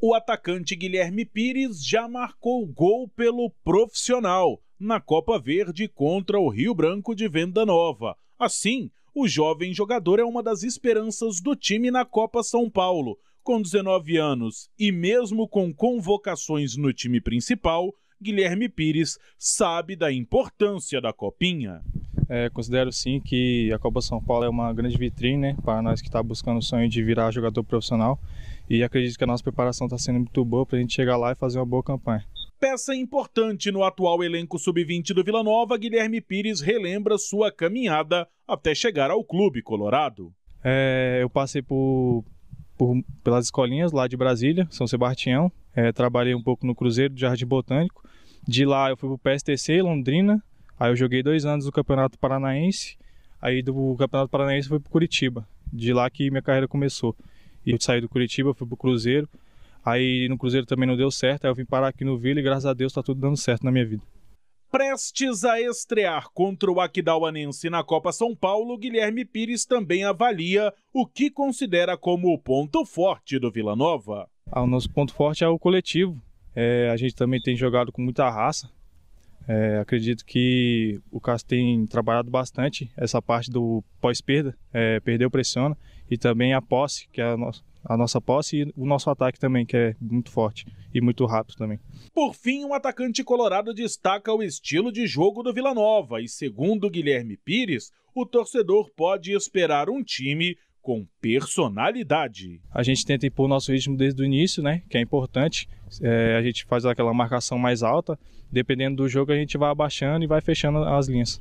O atacante Guilherme Pires já marcou gol pelo profissional na Copa Verde contra o Rio Branco de Venda Nova. Assim, o jovem jogador é uma das esperanças do time na Copa São Paulo. Com 19 anos e mesmo com convocações no time principal, Guilherme Pires sabe da importância da Copinha. É, considero sim que a Copa São Paulo é uma grande vitrine né, para nós que está buscando o sonho de virar jogador profissional e acredito que a nossa preparação está sendo muito boa para a gente chegar lá e fazer uma boa campanha. Peça importante no atual elenco sub-20 do Vila Nova, Guilherme Pires relembra sua caminhada até chegar ao clube colorado. É, eu passei por, por, pelas escolinhas lá de Brasília, São Sebastião, é, trabalhei um pouco no Cruzeiro do Jardim Botânico, de lá eu fui para o PSTC, Londrina, Aí eu joguei dois anos do Campeonato Paranaense, aí do Campeonato Paranaense foi pro Curitiba. De lá que minha carreira começou. E eu saí do Curitiba, fui pro Cruzeiro. Aí no Cruzeiro também não deu certo, aí eu vim parar aqui no Vila e graças a Deus tá tudo dando certo na minha vida. Prestes a estrear contra o Aquidauanense na Copa São Paulo, Guilherme Pires também avalia o que considera como o ponto forte do Vila Nova. Ah, o nosso ponto forte é o coletivo. É, a gente também tem jogado com muita raça, é, acredito que o Cássio tem trabalhado bastante essa parte do pós-perda, é, perdeu pressiona, e também a posse, que é a nossa, a nossa posse e o nosso ataque também, que é muito forte e muito rápido também. Por fim, o um atacante colorado destaca o estilo de jogo do Vila Nova e, segundo Guilherme Pires, o torcedor pode esperar um time com personalidade. A gente tenta impor o nosso ritmo desde o início, né? Que é importante. É, a gente faz aquela marcação mais alta. Dependendo do jogo, a gente vai abaixando e vai fechando as linhas.